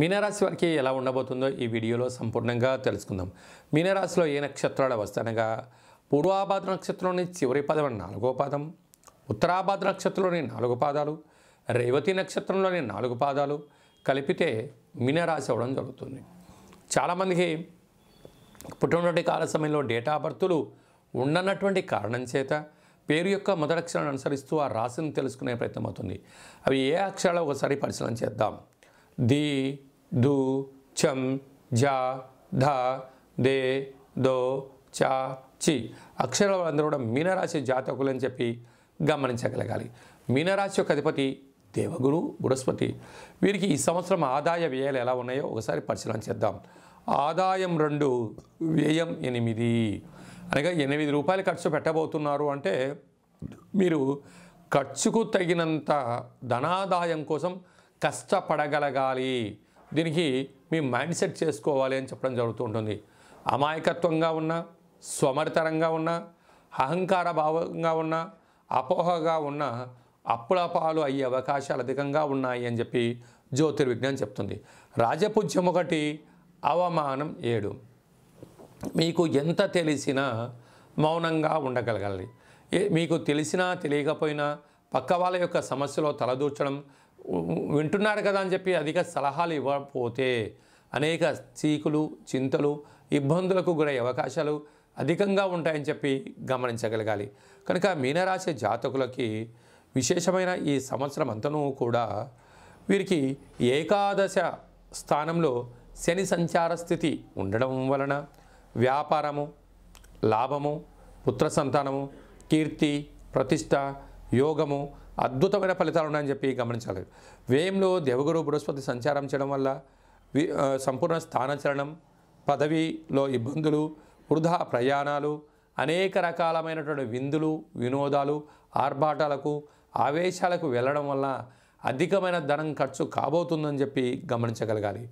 మీనరాశి వారికి ఎలా ఉండబోతుందో ఈ వీడియోలో సంపూర్ణంగా తెలుసుకుందాం మీనరాశిలో ఏ నక్షత్రాలు వస్తానగా పూర్వాభాద నక్షత్రంలోని చివరి పదం నాలుగో పాదం ఉత్తరాభాద నక్షత్రంలోని నాలుగు పాదాలు రేవతి నక్షత్రంలోని నాలుగు పాదాలు కలిపితే మీనరాశి అవ్వడం జరుగుతుంది చాలామందికి పుట్టినటువంటి కాల సమయంలో డేటా బర్త్లు ఉండనటువంటి కారణం చేత పేరు యొక్క మొదటి అనుసరిస్తూ ఆ రాశిని తెలుసుకునే ప్రయత్నం అవుతుంది అవి ఏ అక్షరాలు ఒకసారి పరిశీలన చేద్దాం ది ధూ చం జా ధ దే దో చా చి అక్షరాలు అందరూ కూడా మీనరాశి జాతకులు అని చెప్పి గమనించగలగాలి మీనరాశి యొక్క అధిపతి దేవగురు బృహస్పతి వీరికి ఈ సంవత్సరం ఆదాయ వ్యయాలు ఎలా ఉన్నాయో ఒకసారి పరిశీలన చేద్దాం ఆదాయం రెండు వ్యయం ఎనిమిది అనగా ఎనిమిది రూపాయలు ఖర్చు పెట్టబోతున్నారు అంటే మీరు ఖర్చుకు తగినంత ధనాదాయం కోసం కష్టపడగలగాలి దీనికి మీ మైండ్ సెట్ చేసుకోవాలి అని చెప్పడం జరుగుతూ ఉంటుంది అమాయకత్వంగా ఉన్న స్వమరితరంగా ఉన్న అహంకార భావంగా ఉన్న అపోహగా ఉన్న అప్పులపాలు అయ్యే అవకాశాలు అధికంగా ఉన్నాయి అని చెప్పి జ్యోతిర్విజ్ఞానం చెప్తుంది రాజపూజ్యం ఒకటి అవమానం ఏడు మీకు ఎంత తెలిసినా మౌనంగా ఉండగలగాలి మీకు తెలిసినా తెలియకపోయినా పక్క వాళ్ళ యొక్క సమస్యలో తలదూర్చడం వింటున్నారు కదా అని చెప్పి అధిక సలహాలు ఇవ్వకపోతే అనేక చీకులు చింతలు ఇబ్బందులకు గురయ్యే అవకాశాలు అధికంగా ఉంటాయని చెప్పి గమనించగలగాలి కనుక మీనరాశి జాతకులకి విశేషమైన ఈ సంవత్సరం అంతనూ కూడా వీరికి ఏకాదశ స్థానంలో శని సంచార స్థితి ఉండడం వలన వ్యాపారము లాభము పుత్ర సంతానము కీర్తి ప్రతిష్ట యోగము అద్భుతమైన ఫలితాలు ఉన్నాయని చెప్పి గమనించాలి వ్యయంలో దేవగురు బృహస్పతి సంచారం చేయడం వల్ల సంపూర్ణ స్థానచరణం పదవిలో ఇబ్బందులు వృధా ప్రయాణాలు అనేక రకాలమైనటువంటి విందులు వినోదాలు ఆర్భాటాలకు ఆవేశాలకు వెళ్ళడం వల్ల అధికమైన ధనం ఖర్చు కాబోతుందని చెప్పి గమనించగలగాలి